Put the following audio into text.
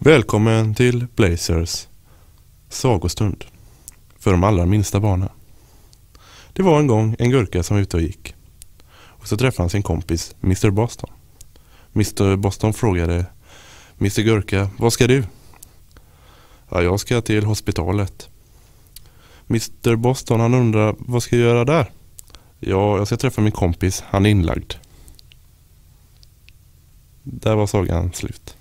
Välkommen till Blazers sagostund för de allra minsta barnen. Det var en gång en gurka som var ute och gick. Och så träffade han sin kompis Mr Boston. Mr Boston frågade Mr Gurka, vad ska du? Ja, jag ska till hospitalet. Mr Boston han undrar, vad ska jag göra där? Ja, jag ska träffa min kompis, han är inlagd. Där var sagan slut.